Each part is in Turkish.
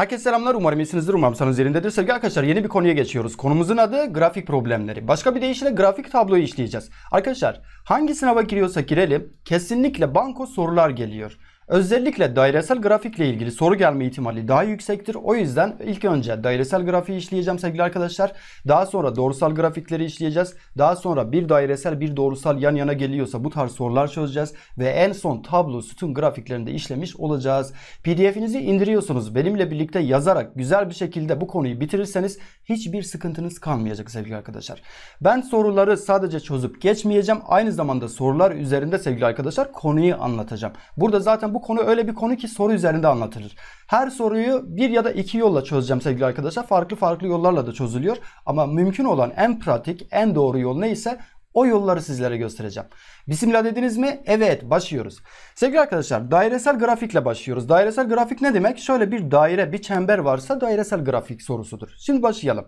Herkese selamlar. Umarım iyisinizdir. Umarım sanız yerindedir. Sevgili arkadaşlar yeni bir konuya geçiyoruz. Konumuzun adı grafik problemleri. Başka bir deyişle grafik tabloyu işleyeceğiz. Arkadaşlar hangi sınava giriyorsa girelim kesinlikle banko sorular geliyor. Özellikle dairesel grafikle ilgili soru gelme ihtimali daha yüksektir. O yüzden ilk önce dairesel grafiği işleyeceğim sevgili arkadaşlar. Daha sonra doğrusal grafikleri işleyeceğiz. Daha sonra bir dairesel bir doğrusal yan yana geliyorsa bu tarz sorular çözeceğiz. Ve en son tablo sütun grafiklerinde işlemiş olacağız. PDF'inizi indiriyorsunuz. Benimle birlikte yazarak güzel bir şekilde bu konuyu bitirirseniz hiçbir sıkıntınız kalmayacak sevgili arkadaşlar. Ben soruları sadece çözüp geçmeyeceğim. Aynı zamanda sorular üzerinde sevgili arkadaşlar konuyu anlatacağım. Burada zaten bu konu öyle bir konu ki soru üzerinde anlatılır. Her soruyu bir ya da iki yolla çözeceğim sevgili arkadaşlar. Farklı farklı yollarla da çözülüyor. Ama mümkün olan en pratik, en doğru yol neyse o yolları sizlere göstereceğim. Bismillah dediniz mi? Evet başlıyoruz. Sevgili arkadaşlar dairesel grafikle başlıyoruz. Dairesel grafik ne demek? Şöyle bir daire bir çember varsa dairesel grafik sorusudur. Şimdi başlayalım.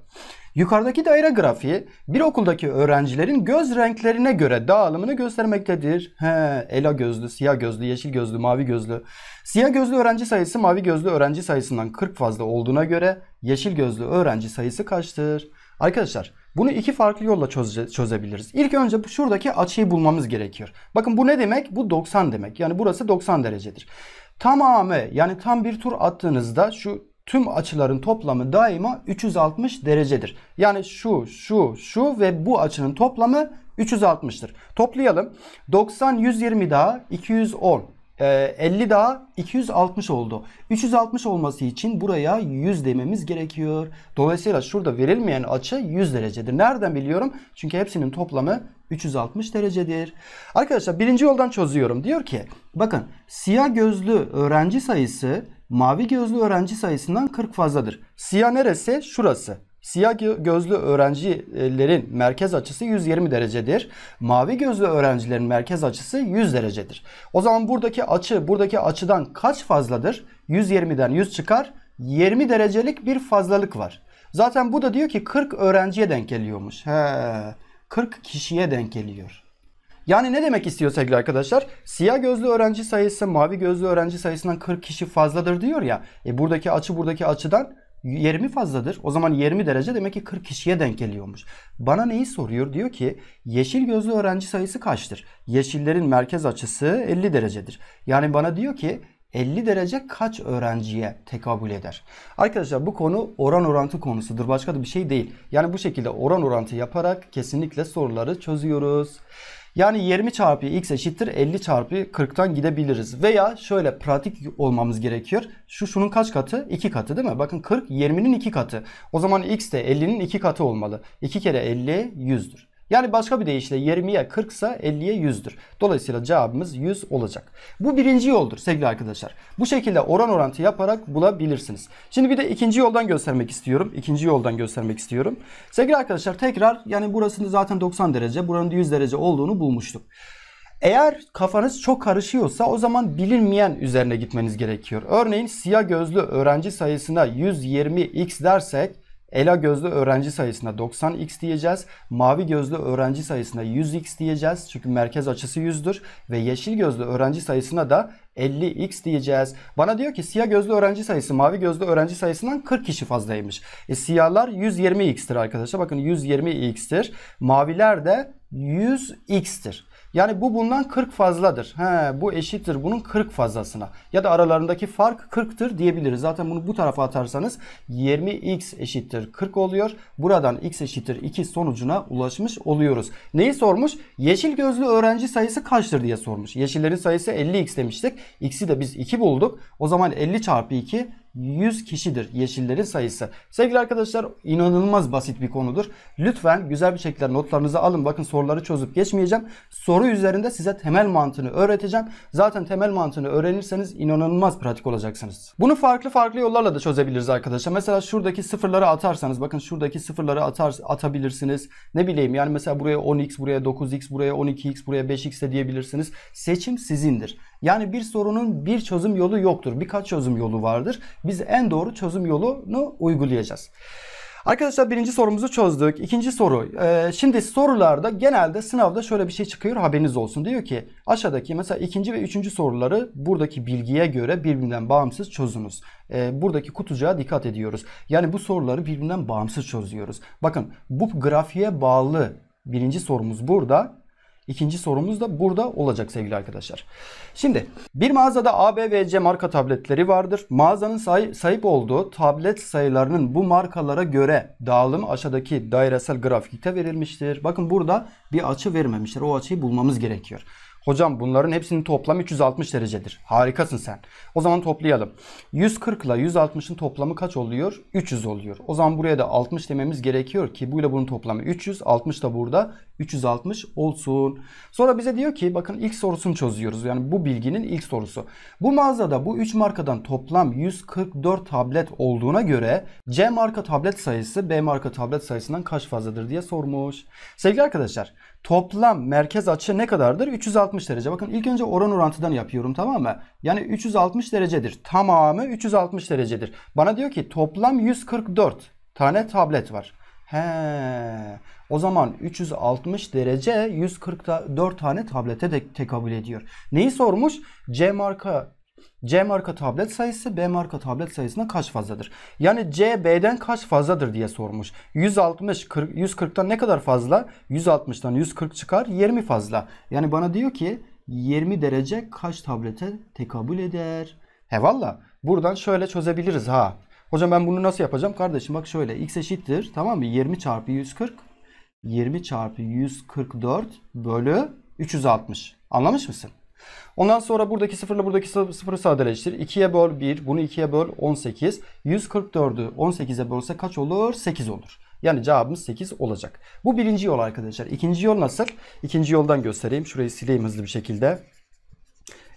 Yukarıdaki daire grafiği bir okuldaki öğrencilerin göz renklerine göre dağılımını göstermektedir. He, ela gözlü, siyah gözlü, yeşil gözlü, mavi gözlü. Siyah gözlü öğrenci sayısı mavi gözlü öğrenci sayısından 40 fazla olduğuna göre yeşil gözlü öğrenci sayısı kaçtır? Arkadaşlar bunu iki farklı yolla çöze çözebiliriz. İlk önce şuradaki açıyı bulmamız gerekiyor. Bakın bu ne demek? Bu 90 demek. Yani burası 90 derecedir. Tamamı yani tam bir tur attığınızda şu tüm açıların toplamı daima 360 derecedir. Yani şu, şu, şu ve bu açının toplamı 360'tır. Toplayalım. 90, 120 daha 210. 50 ee, daha 260 oldu. 360 olması için buraya 100 dememiz gerekiyor. Dolayısıyla şurada verilmeyen açı 100 derecedir. Nereden biliyorum? Çünkü hepsinin toplamı 360 derecedir. Arkadaşlar birinci yoldan çözüyorum. Diyor ki bakın siyah gözlü öğrenci sayısı mavi gözlü öğrenci sayısından 40 fazladır. Siyah neresi? Şurası. Siyah gözlü öğrencilerin merkez açısı 120 derecedir. Mavi gözlü öğrencilerin merkez açısı 100 derecedir. O zaman buradaki açı buradaki açıdan kaç fazladır? 120'den 100 çıkar. 20 derecelik bir fazlalık var. Zaten bu da diyor ki 40 öğrenciye denk geliyormuş. He, 40 kişiye denk geliyor. Yani ne demek istiyor sevgili arkadaşlar? Siyah gözlü öğrenci sayısı mavi gözlü öğrenci sayısından 40 kişi fazladır diyor ya. E buradaki açı buradaki açıdan 20 fazladır. O zaman 20 derece demek ki 40 kişiye denk geliyormuş. Bana neyi soruyor? Diyor ki yeşil gözlü öğrenci sayısı kaçtır? Yeşillerin merkez açısı 50 derecedir. Yani bana diyor ki 50 derece kaç öğrenciye tekabül eder? Arkadaşlar bu konu oran orantı konusudur. Başka da bir şey değil. Yani bu şekilde oran orantı yaparak kesinlikle soruları çözüyoruz. Yani 20 çarpı x eşittir 50 çarpı 40'tan gidebiliriz. Veya şöyle pratik olmamız gerekiyor. Şu şunun kaç katı? 2 katı değil mi? Bakın 40 20'nin 2 katı. O zaman x de 50'nin 2 katı olmalı. 2 kere 50 100'dür. Yani başka bir deyişle 20'ye 40 ise 50'ye 100'dür. Dolayısıyla cevabımız 100 olacak. Bu birinci yoldur sevgili arkadaşlar. Bu şekilde oran orantı yaparak bulabilirsiniz. Şimdi bir de ikinci yoldan göstermek istiyorum. İkinci yoldan göstermek istiyorum. Sevgili arkadaşlar tekrar yani burasında zaten 90 derece buranın 100 derece olduğunu bulmuştuk. Eğer kafanız çok karışıyorsa o zaman bilinmeyen üzerine gitmeniz gerekiyor. Örneğin siyah gözlü öğrenci sayısına 120x dersek Ela gözlü öğrenci sayısına 90x diyeceğiz. Mavi gözlü öğrenci sayısına 100x diyeceğiz. Çünkü merkez açısı 100'dür. Ve yeşil gözlü öğrenci sayısına da 50x diyeceğiz. Bana diyor ki siyah gözlü öğrenci sayısı mavi gözlü öğrenci sayısından 40 kişi fazlaymış. E, siyahlar 120x'tir arkadaşlar. Bakın 120x'tir. Maviler de 100x'tir. Yani bu bundan 40 fazladır. He, bu eşittir bunun 40 fazlasına. Ya da aralarındaki fark 40'tır diyebiliriz. Zaten bunu bu tarafa atarsanız 20x eşittir 40 oluyor. Buradan x eşittir 2 sonucuna ulaşmış oluyoruz. Neyi sormuş? Yeşil gözlü öğrenci sayısı kaçtır diye sormuş. Yeşillerin sayısı 50x demiştik. X'i de biz 2 bulduk. O zaman 50 çarpı 2 100 kişidir yeşillerin sayısı. Sevgili arkadaşlar inanılmaz basit bir konudur. Lütfen güzel bir şekilde notlarınızı alın. Bakın soruları çözüp geçmeyeceğim. Soru üzerinde size temel mantığını öğreteceğim. Zaten temel mantığını öğrenirseniz inanılmaz pratik olacaksınız. Bunu farklı farklı yollarla da çözebiliriz arkadaşlar. Mesela şuradaki sıfırları atarsanız bakın şuradaki sıfırları atar, atabilirsiniz. Ne bileyim yani mesela buraya 10x, buraya 9x, buraya 12x, buraya 5x de diyebilirsiniz. Seçim sizindir. Yani bir sorunun bir çözüm yolu yoktur. Birkaç çözüm yolu vardır. Biz en doğru çözüm yolunu uygulayacağız. Arkadaşlar birinci sorumuzu çözdük. İkinci soru. Ee, şimdi sorularda genelde sınavda şöyle bir şey çıkıyor haberiniz olsun. Diyor ki aşağıdaki mesela ikinci ve üçüncü soruları buradaki bilgiye göre birbirinden bağımsız çözünüz. Ee, buradaki kutucuğa dikkat ediyoruz. Yani bu soruları birbirinden bağımsız çözüyoruz. Bakın bu grafiğe bağlı birinci sorumuz burada. İkinci sorumuz da burada olacak sevgili arkadaşlar. Şimdi bir mağazada A, B ve C marka tabletleri vardır. Mağazanın sahip olduğu tablet sayılarının bu markalara göre dağılımı aşağıdaki dairesel grafikte verilmiştir. Bakın burada bir açı vermemişler. O açıyı bulmamız gerekiyor. Hocam bunların hepsinin toplamı 360 derecedir. Harikasın sen. O zaman toplayalım. 140 ile 160'ın toplamı kaç oluyor? 300 oluyor. O zaman buraya da 60 dememiz gerekiyor ki bu ile bunun toplamı 300. 60 da burada 360 olsun. Sonra bize diyor ki bakın ilk sorusunu çözüyoruz. Yani bu bilginin ilk sorusu. Bu mağazada bu 3 markadan toplam 144 tablet olduğuna göre C marka tablet sayısı B marka tablet sayısından kaç fazladır diye sormuş. Sevgili arkadaşlar toplam merkez açı ne kadardır? 360 derece. Bakın ilk önce oran orantıdan yapıyorum tamam mı? Yani 360 derecedir. Tamamı 360 derecedir. Bana diyor ki toplam 144 tane tablet var. He. O zaman 360 derece 144 tane tablete de tekabül ediyor. Neyi sormuş? C marka C marka tablet sayısı B marka tablet sayısına kaç fazladır? Yani C B'den kaç fazladır diye sormuş. 160 40, 140'tan ne kadar fazla? 160'tan 140 çıkar 20 fazla. Yani bana diyor ki 20 derece kaç tablete tekabül eder? He valla buradan şöyle çözebiliriz ha. Hocam ben bunu nasıl yapacağım? Kardeşim bak şöyle x eşittir tamam mı? 20 çarpı 140 20 çarpı 144 bölü 360. Anlamış mısın? Ondan sonra buradaki sıfırla buradaki sıfırı sadeleştir. 2'ye böl 1. Bunu 2'ye böl 18. 144'ü 18'e bölse kaç olur? 8 olur. Yani cevabımız 8 olacak. Bu birinci yol arkadaşlar. İkinci yol nasıl? İkinci yoldan göstereyim. Şurayı sileyim hızlı bir şekilde.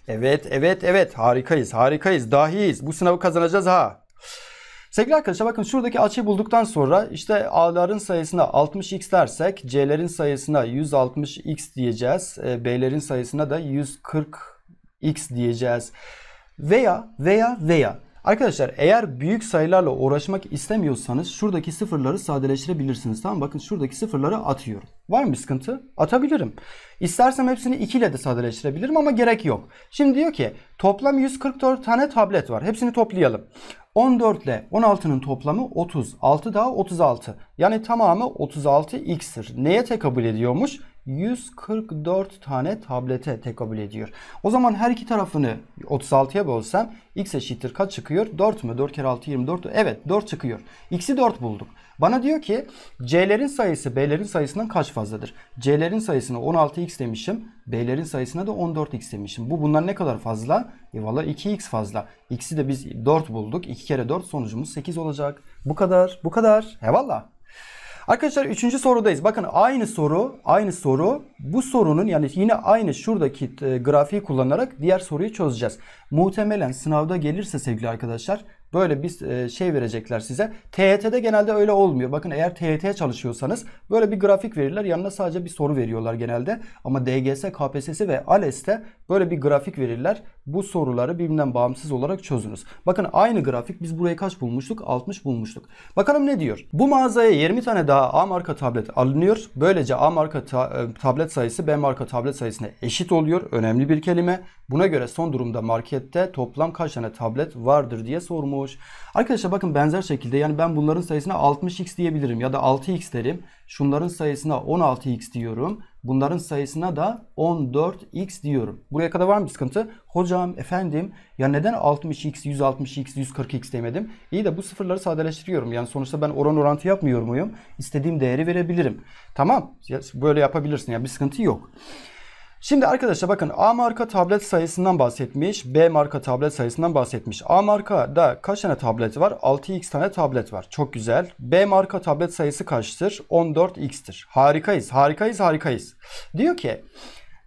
Evet, evet, evet. Harikayız, harikayız. Dahiyiz. Bu sınavı kazanacağız ha. Sevgili arkadaşlar bakın şuradaki açıyı bulduktan sonra işte A'ların sayısına 60x dersek C'lerin sayısına 160x diyeceğiz. E, B'lerin sayısına da 140x diyeceğiz. Veya veya veya Arkadaşlar eğer büyük sayılarla uğraşmak istemiyorsanız şuradaki sıfırları sadeleştirebilirsiniz. Tamam bakın şuradaki sıfırları atıyorum. Var mı bir sıkıntı? Atabilirim. İstersem hepsini 2 ile de sadeleştirebilirim ama gerek yok. Şimdi diyor ki toplam 144 tane tablet var. Hepsini toplayalım. 14 ile 16'nın toplamı 36. 6 daha 36. Yani tamamı 36x'tir. Neye tekabül ediyormuş? 144 tane tablete tekabül ediyor. O zaman her iki tarafını 36'ya bölsem x eşittir kaç çıkıyor? 4 mü? 4 kere 6 24. Evet 4 çıkıyor. x'i 4 bulduk. Bana diyor ki c'lerin sayısı b'lerin sayısından kaç fazladır? c'lerin sayısına 16x demişim. B'lerin sayısına da 14x demişim. Bu bunlar ne kadar fazla? E valla 2x fazla. X'i de biz 4 bulduk. 2 kere 4 sonucumuz 8 olacak. Bu kadar. Bu kadar. He valla. Arkadaşlar üçüncü sorudayız. Bakın aynı soru, aynı soru bu sorunun yani yine aynı şuradaki e, grafiği kullanarak diğer soruyu çözeceğiz. Muhtemelen sınavda gelirse sevgili arkadaşlar Böyle bir e, şey verecekler size. TYT'de genelde öyle olmuyor. Bakın eğer TYT çalışıyorsanız böyle bir grafik verirler. Yanına sadece bir soru veriyorlar genelde. Ama DGS, KPSS ve ALES'te böyle bir grafik verirler. Bu soruları birbirinden bağımsız olarak çözünüz. Bakın aynı grafik biz buraya kaç bulmuştuk? 60 bulmuştuk. Bakalım ne diyor? Bu mağazaya 20 tane daha A marka tablet alınıyor. Böylece A marka ta e, tablet sayısı B marka tablet sayısına eşit oluyor. Önemli bir kelime. Buna göre son durumda markette toplam kaç tane tablet vardır diye sormuş olmuş. Arkadaşlar bakın benzer şekilde yani ben bunların sayısına 60x diyebilirim ya da 6x derim. Şunların sayısına 16x diyorum. Bunların sayısına da 14x diyorum. Buraya kadar var mı bir sıkıntı? Hocam efendim ya neden 60x, 160x, 140x demedim? İyi de bu sıfırları sadeleştiriyorum. Yani sonuçta ben oran orantı yapmıyor muyum? İstediğim değeri verebilirim. Tamam böyle yapabilirsin ya yani bir sıkıntı yok. Şimdi arkadaşlar bakın A marka tablet sayısından bahsetmiş. B marka tablet sayısından bahsetmiş. A marka da kaç tane tablet var? 6x tane tablet var. Çok güzel. B marka tablet sayısı kaçtır? 14x'tir. Harikayız, harikayız, harikayız. Diyor ki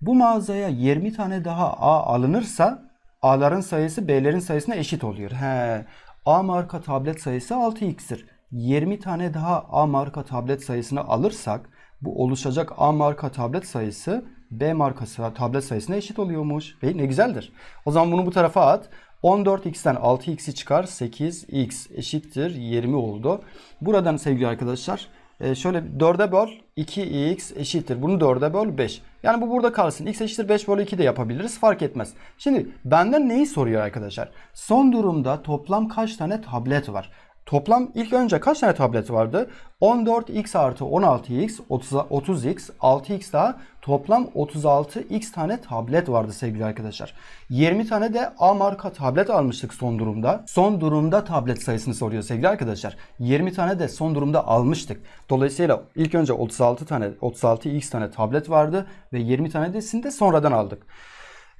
bu mağazaya 20 tane daha A alınırsa A'ların sayısı B'lerin sayısına eşit oluyor. He. A marka tablet sayısı 6x'tir. 20 tane daha A marka tablet sayısını alırsak bu oluşacak A marka tablet sayısı B markası tablet sayısına eşit oluyormuş. Ve ne güzeldir. O zaman bunu bu tarafa at. 14x'ten 6x'i çıkar 8x eşittir 20 oldu. Buradan sevgili arkadaşlar e, şöyle 4'e böl 2x eşittir. Bunu 4'e böl 5. Yani bu burada kalsın. x eşittir 5 bölü 2 de yapabiliriz. Fark etmez. Şimdi benden neyi soruyor arkadaşlar? Son durumda toplam kaç tane tablet var? Toplam ilk önce kaç tane tablet vardı? 14x artı 16x, 30, 30x, 6x daha toplam 36x tane tablet vardı sevgili arkadaşlar. 20 tane de A marka tablet almıştık son durumda. Son durumda tablet sayısını soruyor sevgili arkadaşlar. 20 tane de son durumda almıştık. Dolayısıyla ilk önce 36 tane 36x tane tablet vardı ve 20 tane de de sonradan aldık.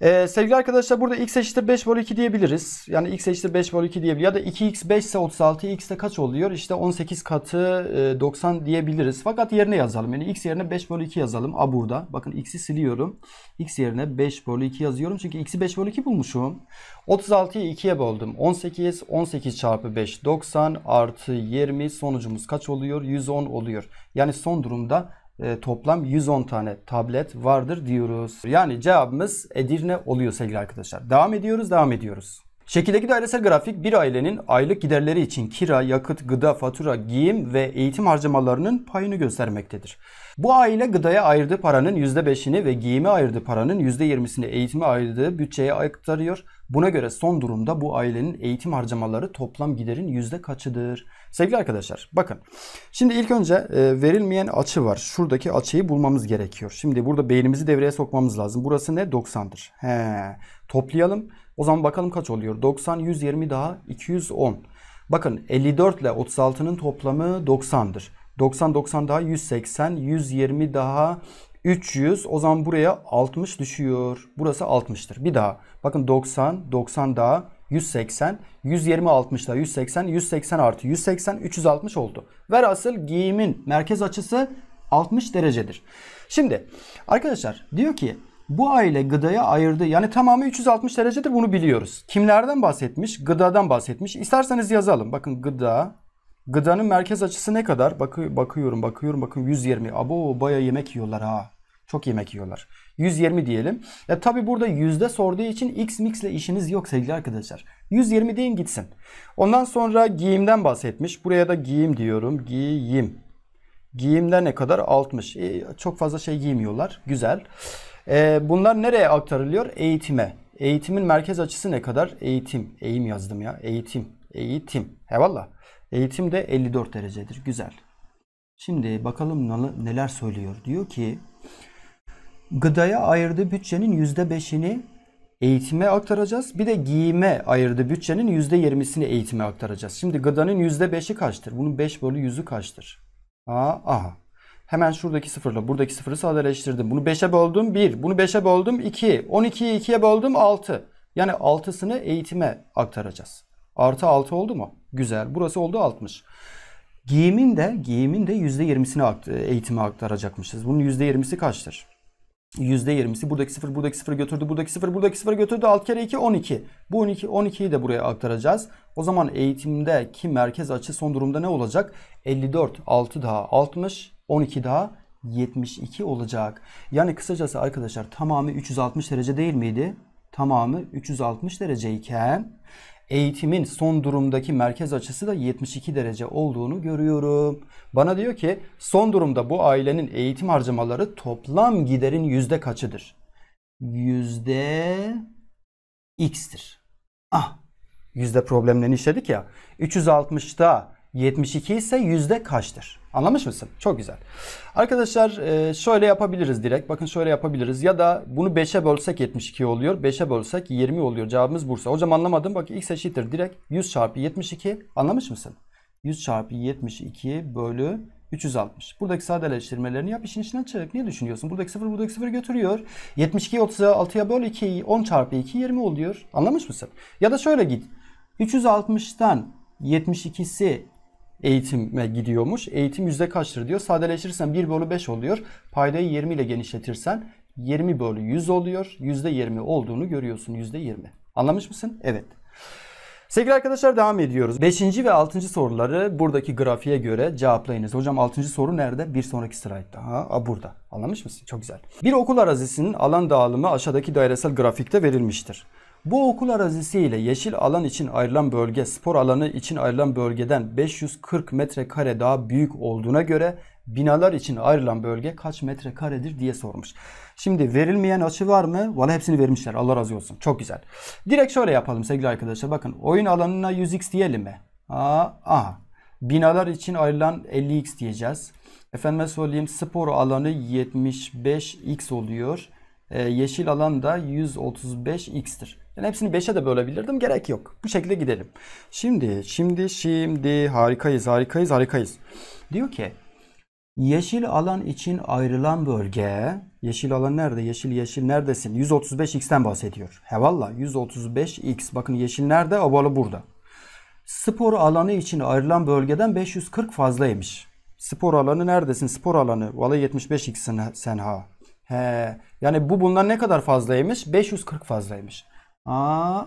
Ee, sevgili arkadaşlar burada x eşittir 5 bölü 2 diyebiliriz. Yani x eşittir 5 bölü 2 diyebiliriz. Ya da 2x 5 ise 36 x de kaç oluyor? İşte 18 katı e, 90 diyebiliriz. Fakat yerine yazalım. Yani x yerine 5 bölü 2 yazalım. A burada. Bakın x'i siliyorum. x yerine 5 bölü 2 yazıyorum. Çünkü x'i 5 bölü 2 bulmuşum. 36'yı 2'ye böldüm. 18 18 çarpı 5 90 artı 20 sonucumuz kaç oluyor? 110 oluyor. Yani son durumda e, toplam 110 tane tablet vardır diyoruz. Yani cevabımız Edirne oluyor sevgili arkadaşlar. Devam ediyoruz, devam ediyoruz. Şekildeki dairesel grafik bir ailenin aylık giderleri için kira, yakıt, gıda, fatura, giyim ve eğitim harcamalarının payını göstermektedir. Bu aile gıdaya ayırdığı paranın %5'ini ve giyime ayırdığı paranın %20'sini eğitime ayırdığı bütçeye aktarıyor. Buna göre son durumda bu ailenin eğitim harcamaları toplam giderin yüzde kaçıdır? Sevgili arkadaşlar bakın. Şimdi ilk önce e, verilmeyen açı var. Şuradaki açıyı bulmamız gerekiyor. Şimdi burada beynimizi devreye sokmamız lazım. Burası ne? 90'dır. He. Toplayalım. O zaman bakalım kaç oluyor? 90, 120 daha 210. Bakın 54 ile 36'nın toplamı 90'dır. 90 90 daha 180, 120 daha 300 o zaman buraya 60 düşüyor. Burası 60'tır. Bir daha. Bakın 90, 90 daha 180, 120 60 daha 180, 180 artı 180 360 oldu. Ver asıl giyimin merkez açısı 60 derecedir. Şimdi arkadaşlar diyor ki bu aile gıdaya ayırdı. Yani tamamı 360 derecedir bunu biliyoruz. Kimlerden bahsetmiş? Gıdadan bahsetmiş. İsterseniz yazalım. Bakın gıda Gıdanın merkez açısı ne kadar? Bakı, bakıyorum, bakıyorum, bakın 120. Abo baya yemek yiyorlar ha. Çok yemek yiyorlar. 120 diyelim. E tabi burada yüzde sorduğu için x mix ile işiniz yok sevgili arkadaşlar. 120 deyin gitsin. Ondan sonra giyimden bahsetmiş. Buraya da giyim diyorum. Giyim. Giyimler ne kadar? 60. E, çok fazla şey giymiyorlar. Güzel. E, bunlar nereye aktarılıyor? Eğitime. Eğitimin merkez açısı ne kadar? Eğitim. Eğim yazdım ya. Eğitim. Eğitim. Eyvallah. Eğitim de 54 derecedir. Güzel. Şimdi bakalım neler söylüyor. Diyor ki gıdaya ayırdığı bütçenin %5'ini eğitime aktaracağız. Bir de giyime ayırdığı bütçenin %20'sini eğitime aktaracağız. Şimdi gıdanın %5'i kaçtır? Bunun 5 bölü 100'ü kaçtır? Aa, aha. Hemen şuradaki sıfırla buradaki sıfırı sadeleştirdim. Bunu 5'e böldüm 1. Bunu 5'e böldüm 2. 12'yi 2'ye böldüm 6. Yani 6'sını eğitime aktaracağız. Artı 6 oldu mu? Güzel. Burası oldu 60. Giyimin de giyimin de %20'sini eğitime aktaracakmışız. Bunun %20'si kaçtır? %20'si buradaki sıfır, buradaki sıfır götürdü, buradaki sıfır, buradaki sıfır götürdü. Alt kere 2, 12. Bu 12, 12'yi de buraya aktaracağız. O zaman eğitimdeki merkez açı son durumda ne olacak? 54, 6 daha 60, 12 daha 72 olacak. Yani kısacası arkadaşlar tamamı 360 derece değil miydi? Tamamı 360 dereceyken eğitimin son durumdaki merkez açısı da 72 derece olduğunu görüyorum. Bana diyor ki son durumda bu ailenin eğitim harcamaları toplam giderin yüzde kaçıdır? Yüzde x'tir. Ah yüzde problemlerini işledik ya. 360'ta 72 ise yüzde kaçtır? Anlamış mısın? Çok güzel. Arkadaşlar e, şöyle yapabiliriz direkt. Bakın şöyle yapabiliriz. Ya da bunu 5'e bölsek 72 oluyor. 5'e bölsek 20 oluyor. Cevabımız Bursa. Hocam anlamadım. Bak x eşittir direkt 100 çarpı 72. Anlamış mısın? 100 çarpı 72 bölü 360. Buradaki sadeleştirmelerini yap işin içine çık. Ne düşünüyorsun? Buradaki 0 buradaki 0 götürüyor. 72'yi 30'a 6'ya böl 2'yi 10 çarpı 2 20 oluyor. Anlamış mısın? Ya da şöyle git. 360'tan 72'si eğitime gidiyormuş. Eğitim yüzde kaçtır diyor. Sadeleştirirsen 1 bölü 5 oluyor. Paydayı 20 ile genişletirsen 20 bölü 100 oluyor. Yüzde 20 olduğunu görüyorsun. Yüzde 20. Anlamış mısın? Evet. Sevgili arkadaşlar devam ediyoruz. 5. ve 6. soruları buradaki grafiğe göre cevaplayınız. Hocam 6. soru nerede? Bir sonraki slide'da. Ha, a, burada. Anlamış mısın? Çok güzel. Bir okul arazisinin alan dağılımı aşağıdaki dairesel grafikte verilmiştir. Bu okul arazisiyle yeşil alan için ayrılan bölge spor alanı için ayrılan bölgeden 540 metrekare daha büyük olduğuna göre binalar için ayrılan bölge kaç metrekaredir diye sormuş. Şimdi verilmeyen açı var mı? Valla hepsini vermişler. Allah razı olsun. Çok güzel. Direkt şöyle yapalım sevgili arkadaşlar. Bakın oyun alanına 100x diyelim mi? Aa, aha. Binalar için ayrılan 50x diyeceğiz. Efendime söyleyeyim spor alanı 75x oluyor. Ee, yeşil alan da 135x'tir. Yani hepsini 5'e de bölebilirdim. Gerek yok. Bu şekilde gidelim. Şimdi, şimdi, şimdi harikayız, harikayız, harikayız. Diyor ki yeşil alan için ayrılan bölge yeşil alan nerede? Yeşil yeşil neredesin? 135x'ten bahsediyor. Hevalla, 135x. Bakın yeşil nerede? Ovalı burada. Spor alanı için ayrılan bölgeden 540 fazlaymış. Spor alanı neredesin? Spor alanı. Valla 75x sen ha. He. Yani bu bundan ne kadar fazlaymış? 540 fazlaymış. Aa,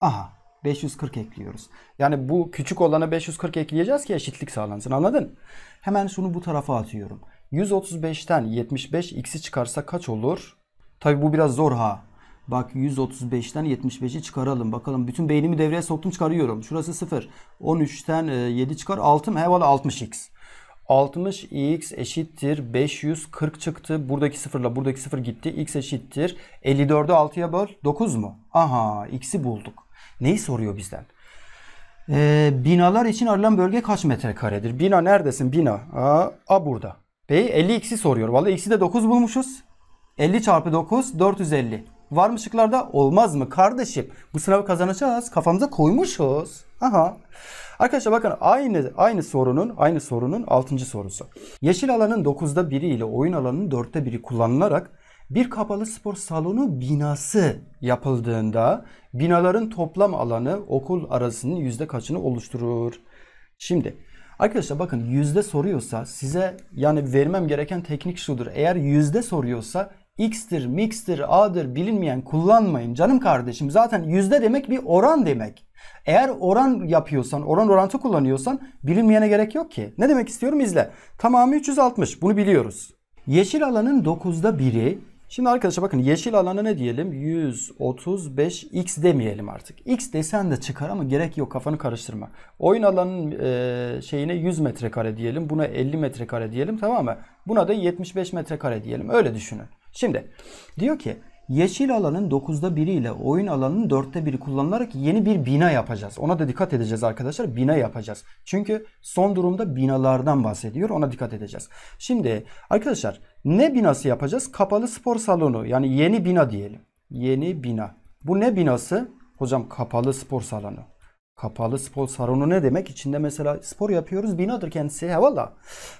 aha 540 ekliyoruz. Yani bu küçük olanı 540 ekleyeceğiz ki eşitlik sağlansın anladın? Hemen şunu bu tarafa atıyorum. 135'ten 75 x'i çıkarsa kaç olur? Tabi bu biraz zor ha. Bak 135'ten 75'i çıkaralım. Bakalım bütün beynimi devreye soktum çıkarıyorum. Şurası 0. 13'ten 7 çıkar 6 mı? He valla 60x. 60 x eşittir 540 çıktı. Buradaki sıfırla buradaki sıfır gitti. x eşittir 54'ü 6'ya böl 9 mu? Aha x'i bulduk. Neyi soruyor bizden? Ee, binalar için arılan bölge kaç metrekaredir? Bina neredesin? Bina. Aa, a burada. Bey 50x'i soruyor. Valla x'i de 9 bulmuşuz. 50 çarpı 9 450. Var mı şıklarda? Olmaz mı kardeşim? Bu sınavı kazanacağız. Kafamıza koymuşuz. Aha. Arkadaşlar bakın aynı aynı sorunun aynı sorunun 6. sorusu. Yeşil alanın 9'da 1'i ile oyun alanının 4'te 1'i kullanılarak bir kapalı spor salonu binası yapıldığında binaların toplam alanı okul arasının yüzde kaçını oluşturur? Şimdi Arkadaşlar bakın yüzde soruyorsa size yani vermem gereken teknik şudur. Eğer yüzde soruyorsa x'tir, mix'tir, a'dır bilinmeyen kullanmayın canım kardeşim. Zaten yüzde demek bir oran demek. Eğer oran yapıyorsan, oran orantı kullanıyorsan bilinmeyene gerek yok ki. Ne demek istiyorum izle. Tamamı 360 bunu biliyoruz. Yeşil alanın 9'da 1'i Şimdi arkadaşlar bakın yeşil alanı ne diyelim? 135 x demeyelim artık. X desen de çıkar ama gerek yok kafanı karıştırma. Oyun alanının e, şeyine 100 metrekare diyelim. Buna 50 metrekare diyelim tamam mı? Buna da 75 metrekare diyelim. Öyle düşünün. Şimdi diyor ki yeşil alanın 9'da 1 ile oyun alanının 4'te 1'i kullanılarak yeni bir bina yapacağız. Ona da dikkat edeceğiz arkadaşlar. Bina yapacağız. Çünkü son durumda binalardan bahsediyor. Ona dikkat edeceğiz. Şimdi arkadaşlar ne binası yapacağız? Kapalı spor salonu yani yeni bina diyelim. Yeni bina. Bu ne binası? Hocam kapalı spor salonu. Kapalı spor salonu ne demek? İçinde mesela spor yapıyoruz. Binadır kendisi. He valla.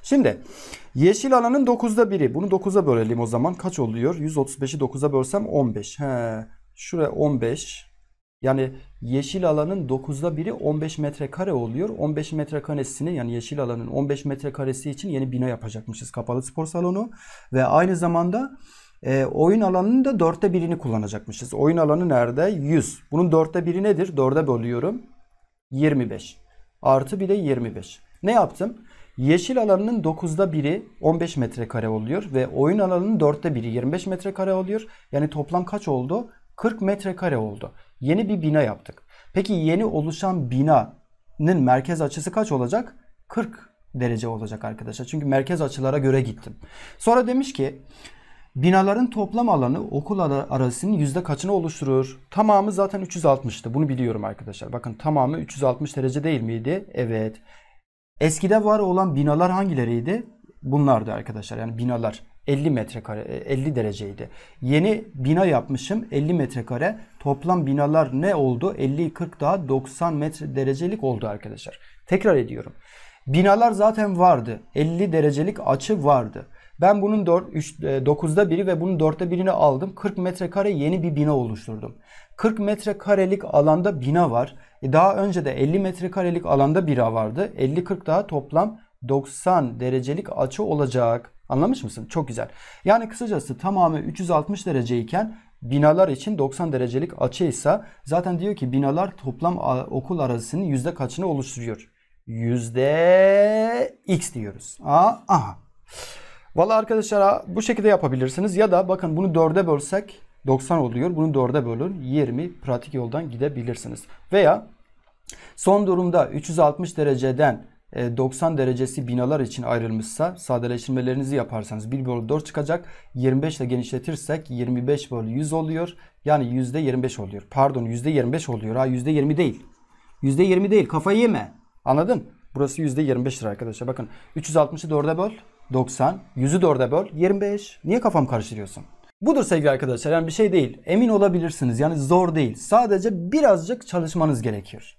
Şimdi yeşil alanın 9'da biri. Bunu 9'a bölelim o zaman. Kaç oluyor? 135'i 9'a bölsem 15. He. Şuraya 15. Yani yeşil alanın 9'da biri 15 metrekare oluyor. 15 metrekaresini yani yeşil alanın 15 metrekaresi için yeni bina yapacakmışız. Kapalı spor salonu ve aynı zamanda e, oyun alanının da dörtte birini kullanacakmışız. Oyun alanı nerede? 100. Bunun dörtte biri nedir? Dörde bölüyorum. 25. Artı bir de 25. Ne yaptım? Yeşil alanının 9'da biri 15 metrekare oluyor ve oyun alanının 4'te biri 25 metrekare oluyor. Yani toplam kaç oldu? 40 metrekare oldu. Yeni bir bina yaptık. Peki yeni oluşan binanın merkez açısı kaç olacak? 40 derece olacak arkadaşlar. Çünkü merkez açılara göre gittim. Sonra demiş ki Binaların toplam alanı okul arasının yüzde kaçını oluşturur? Tamamı zaten 360'tı. Bunu biliyorum arkadaşlar. Bakın tamamı 360 derece değil miydi? Evet. Eskide var olan binalar hangileriydi? Bunlardı arkadaşlar. Yani binalar 50 metrekare 50 e, dereceydi. Yeni bina yapmışım 50 metrekare. Toplam binalar ne oldu? 50 40 daha 90 metre derecelik oldu arkadaşlar. Tekrar ediyorum. Binalar zaten vardı. 50 derecelik açı vardı. Ben bunun 9'da e, biri ve bunun 4'te birini aldım. 40 metrekare yeni bir bina oluşturdum. 40 metrekarelik alanda bina var. E, daha önce de 50 metrekarelik alanda bira vardı. 50-40 daha toplam 90 derecelik açı olacak. Anlamış mısın? Çok güzel. Yani kısacası tamamı 360 dereceyken binalar için 90 derecelik açıysa zaten diyor ki binalar toplam okul arasının yüzde kaçını oluşturuyor? Yüzde x diyoruz. Aa, aha. Valla arkadaşlar bu şekilde yapabilirsiniz. Ya da bakın bunu 4'e bölsek 90 oluyor. Bunu 4'e bölün. 20 pratik yoldan gidebilirsiniz. Veya son durumda 360 dereceden 90 e, derecesi binalar için ayrılmışsa sadeleştirmelerinizi yaparsanız 1 bölü 4 çıkacak. 25 ile genişletirsek 25 bölü 100 oluyor. Yani %25 oluyor. Pardon %25 oluyor. Ha %20 değil. %20 değil. Kafayı yeme. Anladın? Burası %25'tir arkadaşlar. Bakın 360'ı 4'e böl. 90, 100'ü 4'e böl 25. Niye kafam karıştırıyorsun? Budur sevgili arkadaşlar yani bir şey değil. Emin olabilirsiniz yani zor değil. Sadece birazcık çalışmanız gerekiyor.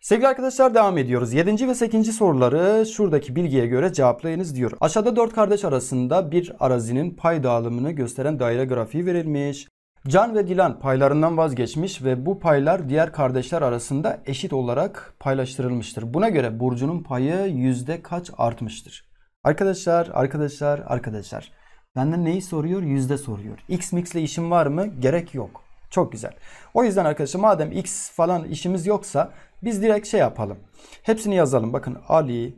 Sevgili arkadaşlar devam ediyoruz. 7. ve 8. soruları şuradaki bilgiye göre cevaplayınız diyor. Aşağıda 4 kardeş arasında bir arazinin pay dağılımını gösteren daire grafiği verilmiş. Can ve Dilan paylarından vazgeçmiş ve bu paylar diğer kardeşler arasında eşit olarak paylaştırılmıştır. Buna göre Burcu'nun payı yüzde kaç artmıştır? Arkadaşlar, arkadaşlar, arkadaşlar. Benden neyi soruyor? Yüzde soruyor. X mix ile işim var mı? Gerek yok. Çok güzel. O yüzden arkadaşlar madem X falan işimiz yoksa biz direkt şey yapalım. Hepsini yazalım. Bakın Ali,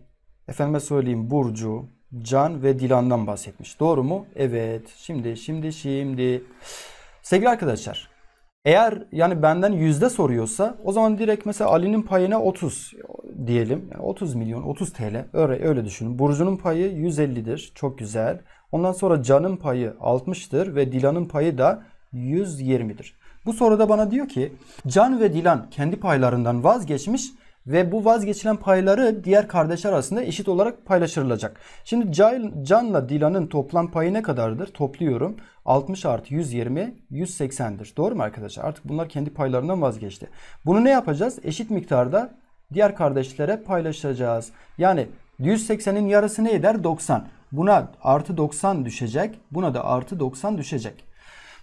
efendime söyleyeyim Burcu, Can ve Dilan'dan bahsetmiş. Doğru mu? Evet. Şimdi, şimdi, şimdi. Sevgili arkadaşlar. Eğer yani benden yüzde soruyorsa o zaman direkt mesela Ali'nin payına 30 diyelim. Yani 30 milyon 30 TL öyle, öyle düşünün. Burcu'nun payı 150'dir. Çok güzel. Ondan sonra Can'ın payı 60'tır ve Dilan'ın payı da 120'dir. Bu soruda bana diyor ki Can ve Dilan kendi paylarından vazgeçmiş ve bu vazgeçilen payları diğer kardeşler arasında eşit olarak paylaşılacak. Şimdi Can'la Dilan'ın toplam payı ne kadardır? Topluyorum. 60 artı 120 180'dir. Doğru mu arkadaşlar? Artık bunlar kendi paylarından vazgeçti. Bunu ne yapacağız? Eşit miktarda diğer kardeşlere paylaşacağız. Yani 180'in yarısı ne eder? 90. Buna artı 90 düşecek. Buna da artı 90 düşecek.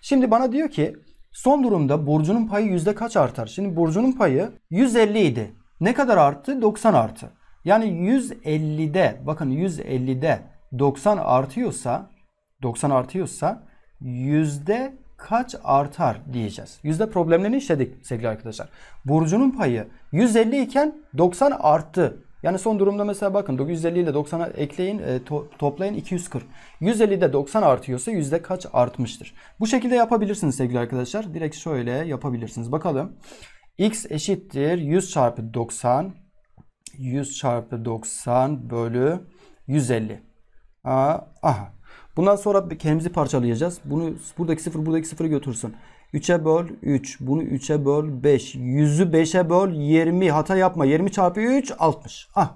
Şimdi bana diyor ki son durumda Burcu'nun payı yüzde kaç artar? Şimdi Burcu'nun payı 150 idi. Ne kadar arttı? 90 artı. Yani 150'de bakın 150'de 90 artıyorsa 90 artıyorsa yüzde kaç artar diyeceğiz. Yüzde problemlerini işledik sevgili arkadaşlar. Burcunun payı 150 iken 90 arttı. Yani son durumda mesela bakın 950 ile 90'a ekleyin e, to, toplayın 240. 150'de 90 artıyorsa yüzde kaç artmıştır? Bu şekilde yapabilirsiniz sevgili arkadaşlar. Direkt şöyle yapabilirsiniz. Bakalım. X eşittir 100 çarpı 90. 100 çarpı 90 bölü 150. Aa, aha Bundan sonra kendimizi parçalayacağız. Bunu buradaki sıfır buradaki sıfırı götürsün. 3'e böl 3. Bunu 3'e böl 5. 100'ü 5'e böl 20. Hata yapma. 20 çarpı 3 60. Ah.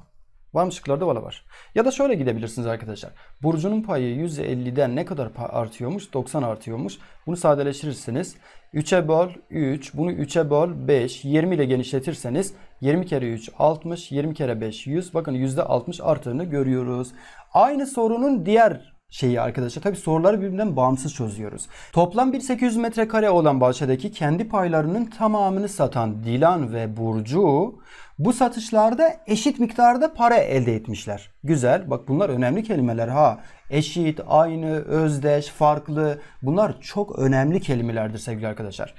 Var mı şıklarda valla var. Ya da şöyle gidebilirsiniz arkadaşlar. Burcunun payı %50'den ne kadar artıyormuş? 90 artıyormuş. Bunu sadeleştirirsiniz. 3'e böl 3. Bunu 3'e böl 5. 20 ile genişletirseniz 20 kere 3 60. 20 kere 5 100. Bakın %60 arttığını görüyoruz. Aynı sorunun diğer şeyi arkadaşlar. Tabi soruları birbirinden bağımsız çözüyoruz. Toplam 1800 metrekare olan bahçedeki kendi paylarının tamamını satan Dilan ve Burcu bu satışlarda eşit miktarda para elde etmişler. Güzel. Bak bunlar önemli kelimeler ha eşit, aynı, özdeş, farklı bunlar çok önemli kelimelerdir sevgili arkadaşlar.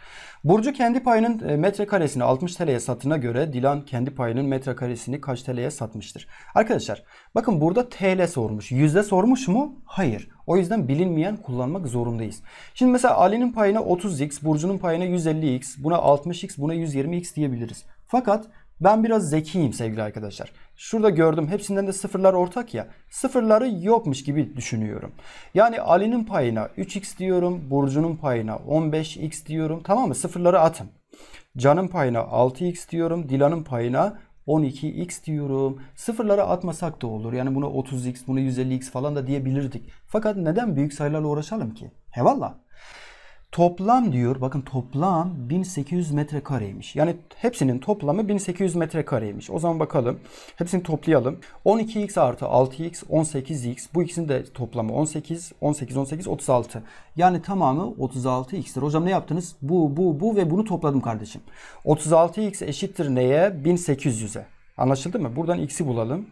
Burcu kendi payının e, metrekaresini 60 TL'ye satına göre Dilan kendi payının metrekaresini kaç TL'ye satmıştır? Arkadaşlar bakın burada TL sormuş. Yüzde sormuş mu? Hayır. O yüzden bilinmeyen kullanmak zorundayız. Şimdi mesela Ali'nin payına 30x, Burcu'nun payına 150x, buna 60x, buna 120x diyebiliriz. Fakat ben biraz zekiyim sevgili arkadaşlar. Şurada gördüm hepsinden de sıfırlar ortak ya. Sıfırları yokmuş gibi düşünüyorum. Yani Ali'nin payına 3x diyorum. Burcu'nun payına 15x diyorum. Tamam mı? Sıfırları atın. Can'ın payına 6x diyorum. Dilan'ın payına 12x diyorum. Sıfırları atmasak da olur. Yani buna 30x, buna 150x falan da diyebilirdik. Fakat neden büyük sayılarla uğraşalım ki? He Toplam diyor bakın toplam 1800 metrekareymiş. Yani hepsinin toplamı 1800 metrekareymiş. O zaman bakalım. Hepsini toplayalım. 12x artı 6x 18x. Bu ikisinin de toplamı 18. 18 18 36. Yani tamamı 36x'tir. Hocam ne yaptınız? Bu bu bu ve bunu topladım kardeşim. 36x eşittir neye? 1800'e. Anlaşıldı mı? Buradan x'i bulalım.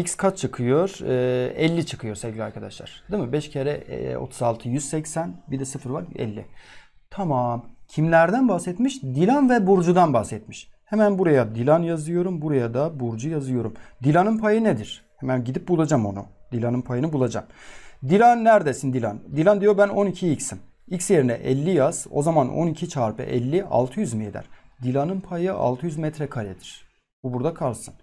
X kaç çıkıyor? E, ee, 50 çıkıyor sevgili arkadaşlar. Değil mi? 5 kere e, 36 180 bir de 0 var 50. Tamam. Kimlerden bahsetmiş? Dilan ve Burcu'dan bahsetmiş. Hemen buraya Dilan yazıyorum. Buraya da Burcu yazıyorum. Dilan'ın payı nedir? Hemen gidip bulacağım onu. Dilan'ın payını bulacağım. Dilan neredesin Dilan? Dilan diyor ben 12x'im. X yerine 50 yaz. O zaman 12 çarpı 50 600 mi eder? Dilan'ın payı 600 metrekaredir. Bu burada kalsın.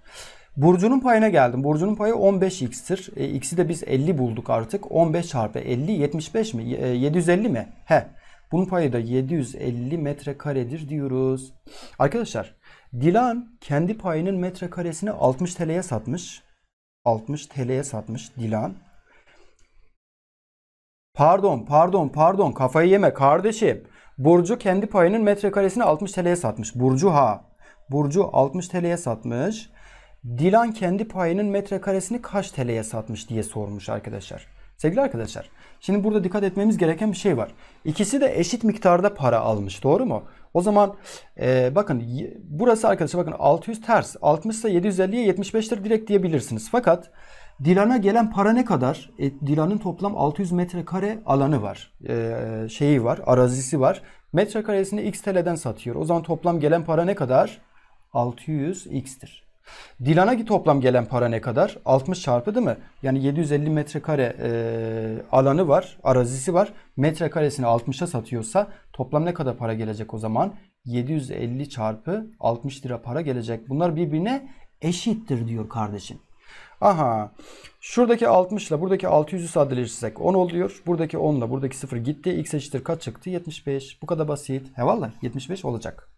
Burcu'nun payına geldim. Burcu'nun payı 15x'tir. E, x'i de biz 50 bulduk artık. 15 çarpı 50 75 mi? E, 750 mi? He. Bunun payı da 750 metrekaredir diyoruz. Arkadaşlar Dilan kendi payının metrekaresini 60 TL'ye satmış. 60 TL'ye satmış Dilan. Pardon, pardon, pardon. Kafayı yeme kardeşim. Burcu kendi payının metrekaresini 60 TL'ye satmış. Burcu ha. Burcu 60 TL'ye satmış. Dilan kendi payının metrekaresini kaç TL'ye satmış diye sormuş arkadaşlar. Sevgili arkadaşlar, şimdi burada dikkat etmemiz gereken bir şey var. İkisi de eşit miktarda para almış, doğru mu? O zaman e, bakın burası arkadaşlar bakın 600 ters. 60 ise 750'ye 75'tir direkt diyebilirsiniz. Fakat Dilan'a gelen para ne kadar? E, Dilan'ın toplam 600 metrekare alanı var. E, şeyi var, arazisi var. Metrekaresini x TL'den satıyor. O zaman toplam gelen para ne kadar? 600 x'tir. Dilan'a ki toplam gelen para ne kadar? 60 çarpı değil mi? Yani 750 metrekare e, alanı var, arazisi var. Metrekaresini 60'a satıyorsa toplam ne kadar para gelecek o zaman? 750 çarpı 60 lira para gelecek. Bunlar birbirine eşittir diyor kardeşim. Aha şuradaki 60 ile buradaki 600'ü sadeleştirsek 10 oluyor. Buradaki 10 ile buradaki 0 gitti. X eşittir kaç çıktı? 75. Bu kadar basit. He valla 75 olacak.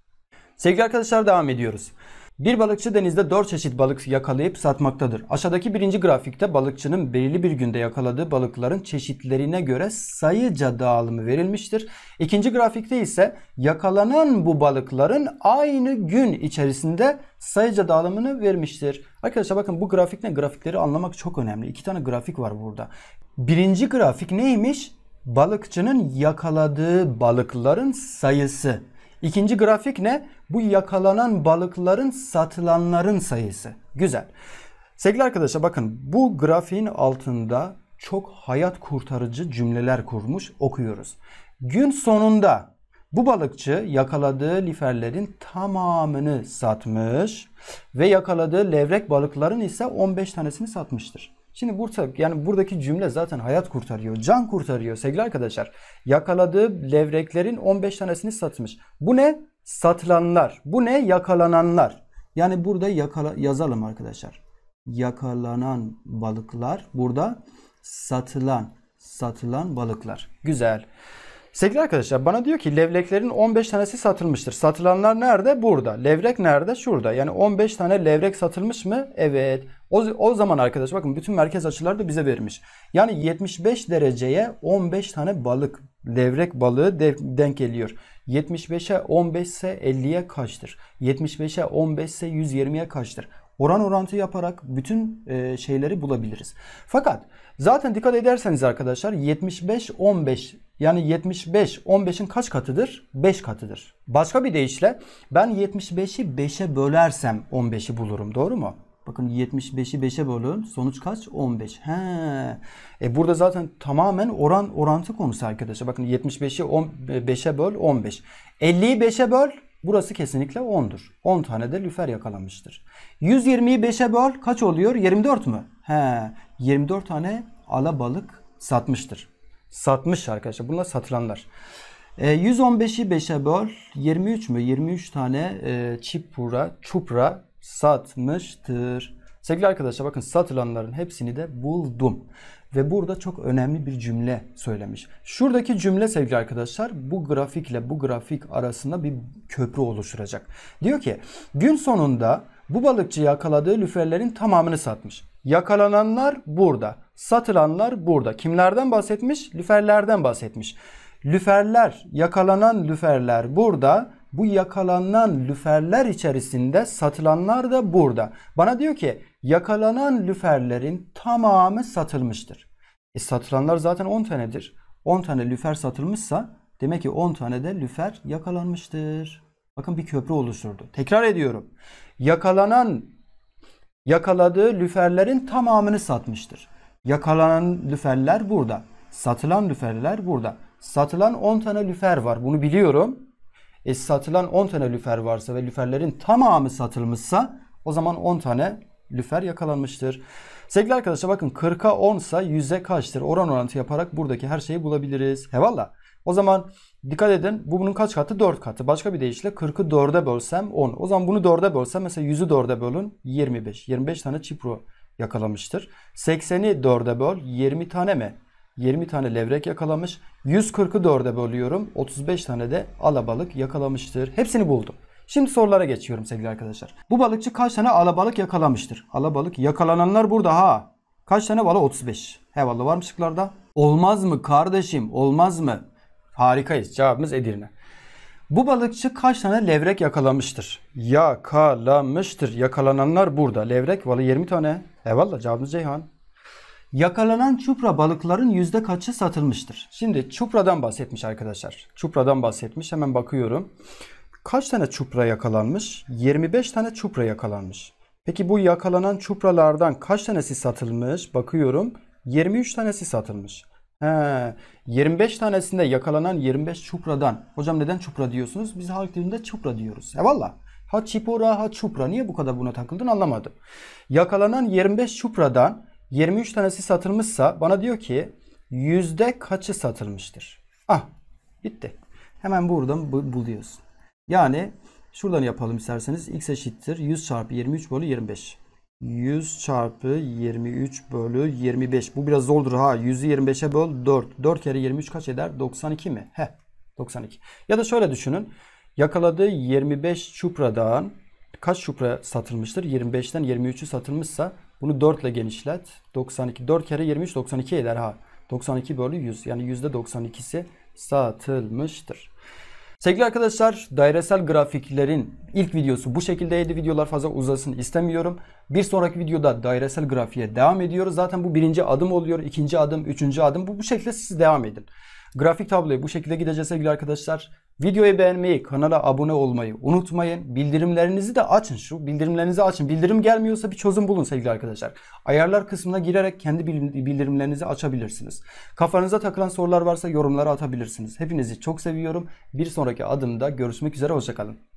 Sevgili arkadaşlar devam ediyoruz. Bir balıkçı denizde 4 çeşit balık yakalayıp satmaktadır. Aşağıdaki birinci grafikte balıkçının belirli bir günde yakaladığı balıkların çeşitlerine göre sayıca dağılımı verilmiştir. İkinci grafikte ise yakalanan bu balıkların aynı gün içerisinde sayıca dağılımını vermiştir. Arkadaşlar bakın bu grafik ne? Grafikleri anlamak çok önemli. İki tane grafik var burada. Birinci grafik neymiş? Balıkçının yakaladığı balıkların sayısı. İkinci grafik ne? Bu yakalanan balıkların satılanların sayısı. Güzel. Sevgili arkadaşlar bakın bu grafiğin altında çok hayat kurtarıcı cümleler kurmuş okuyoruz. Gün sonunda bu balıkçı yakaladığı liferlerin tamamını satmış ve yakaladığı levrek balıkların ise 15 tanesini satmıştır. Şimdi burada yani buradaki cümle zaten hayat kurtarıyor, can kurtarıyor sevgili arkadaşlar. Yakaladığı levreklerin 15 tanesini satmış. Bu ne? Satılanlar. Bu ne? Yakalananlar. Yani burada yakala, yazalım arkadaşlar. Yakalanan balıklar burada satılan satılan balıklar. Güzel. Sevgili arkadaşlar bana diyor ki levreklerin 15 tanesi satılmıştır. Satılanlar nerede? Burada. Levrek nerede? Şurada. Yani 15 tane levrek satılmış mı? Evet. O, o zaman arkadaş bakın bütün merkez açılar da bize vermiş. Yani 75 dereceye 15 tane balık levrek balığı de, denk geliyor. 75'e 15 ise 50'ye kaçtır? 75'e 15 ise 120'ye kaçtır? Oran orantı yaparak bütün e, şeyleri bulabiliriz. Fakat zaten dikkat ederseniz arkadaşlar 75-15 yani 75 15'in kaç katıdır? 5 katıdır. Başka bir deyişle ben 75'i 5'e bölersem 15'i bulurum. Doğru mu? Bakın 75'i 5'e bölüyorum. Sonuç kaç? 15. He. E burada zaten tamamen oran orantı konusu arkadaşlar. Bakın 75'i 5'e böl 15. 50'yi 5'e böl Burası kesinlikle 10'dur. 10 tane de lüfer yakalanmıştır. 120'yi 5'e böl kaç oluyor? 24 mü? He, 24 tane alabalık satmıştır. Satmış arkadaşlar. Bunlar satılanlar. E, 115'i 5'e böl 23 mü? 23 tane e, çipura, çupra satmıştır. Sevgili arkadaşlar bakın satılanların hepsini de buldum. Ve burada çok önemli bir cümle söylemiş. Şuradaki cümle sevgili arkadaşlar bu grafikle bu grafik arasında bir köprü oluşturacak. Diyor ki gün sonunda bu balıkçı yakaladığı lüferlerin tamamını satmış. Yakalananlar burada. Satılanlar burada. Kimlerden bahsetmiş? Lüferlerden bahsetmiş. Lüferler, yakalanan lüferler burada. Bu yakalanan lüferler içerisinde satılanlar da burada. Bana diyor ki yakalanan lüferlerin tamamı satılmıştır. E satılanlar zaten 10 tanedir. 10 tane lüfer satılmışsa demek ki 10 tane de lüfer yakalanmıştır. Bakın bir köprü oluşturdu. Tekrar ediyorum. Yakalanan yakaladığı lüferlerin tamamını satmıştır. Yakalanan lüferler burada. Satılan lüferler burada. Satılan 10 tane lüfer var. Bunu biliyorum. E satılan 10 tane lüfer varsa ve lüferlerin tamamı satılmışsa o zaman 10 tane lüfer yakalanmıştır. Sevgili arkadaşlar bakın 40'a 10 ise 100'e kaçtır? Oran orantı yaparak buradaki her şeyi bulabiliriz. Hevalla. O zaman Dikkat edin bu bunun kaç katı? 4 katı. Başka bir deyişle 40'ı 4'e bölsem 10. O zaman bunu 4'e bölsem mesela 100'ü 4'e bölün 25. 25 tane çipro yakalamıştır. 80'i 4'e böl 20 tane mi? 20 tane levrek yakalamış. 140'ı 4'e bölüyorum. 35 tane de alabalık yakalamıştır. Hepsini buldum. Şimdi sorulara geçiyorum sevgili arkadaşlar. Bu balıkçı kaç tane alabalık yakalamıştır? Alabalık yakalananlar burada ha. Kaç tane balık? 35. He vallahi var mı şıklarda? Olmaz mı kardeşim? Olmaz mı? Harikayız. Cevabımız Edirne. Bu balıkçı kaç tane levrek yakalamıştır? Yakalamıştır. Yakalananlar burada. Levrek valla 20 tane. Eyvallah cevabımız Ceyhan. Yakalanan çupra balıkların yüzde kaçı satılmıştır? Şimdi çupradan bahsetmiş arkadaşlar. Çupradan bahsetmiş. Hemen bakıyorum. Kaç tane çupra yakalanmış? 25 tane çupra yakalanmış. Peki bu yakalanan çupralardan kaç tanesi satılmış? Bakıyorum. 23 tanesi satılmış. He, 25 tanesinde yakalanan 25 çupradan. Hocam neden çupra diyorsunuz? Biz halk dilinde çupra diyoruz. Ya e valla. Ha çipora ha çupra. Niye bu kadar buna takıldın anlamadım. Yakalanan 25 çupradan 23 tanesi satılmışsa bana diyor ki yüzde kaçı satılmıştır? Ah bitti. Hemen buradan bu, buluyorsun. Yani şuradan yapalım isterseniz. X eşittir 100 çarpı 23 bölü 25. 100 çarpı 23 bölü 25. Bu biraz zordur ha. 100'ü 25'e böl 4. 4 kere 23 kaç eder? 92 mi? He. 92. Ya da şöyle düşünün. Yakaladığı 25 çupradan kaç çupra satılmıştır? 25'ten 23'ü satılmışsa bunu 4 ile genişlet. 92. 4 kere 23 92 eder ha. 92 bölü 100. Yani %92'si satılmıştır. Sevgili arkadaşlar dairesel grafiklerin ilk videosu bu şekildeydi. Videolar fazla uzasın istemiyorum. Bir sonraki videoda dairesel grafiğe devam ediyoruz. Zaten bu birinci adım oluyor. ikinci adım, üçüncü adım. Bu, bu şekilde siz devam edin. Grafik tabloyu bu şekilde gideceğiz sevgili arkadaşlar. Videoyu beğenmeyi, kanala abone olmayı unutmayın. Bildirimlerinizi de açın şu. Bildirimlerinizi açın. Bildirim gelmiyorsa bir çözüm bulun sevgili arkadaşlar. Ayarlar kısmına girerek kendi bildirimlerinizi açabilirsiniz. Kafanıza takılan sorular varsa yorumlara atabilirsiniz. Hepinizi çok seviyorum. Bir sonraki adımda görüşmek üzere. Hoşçakalın.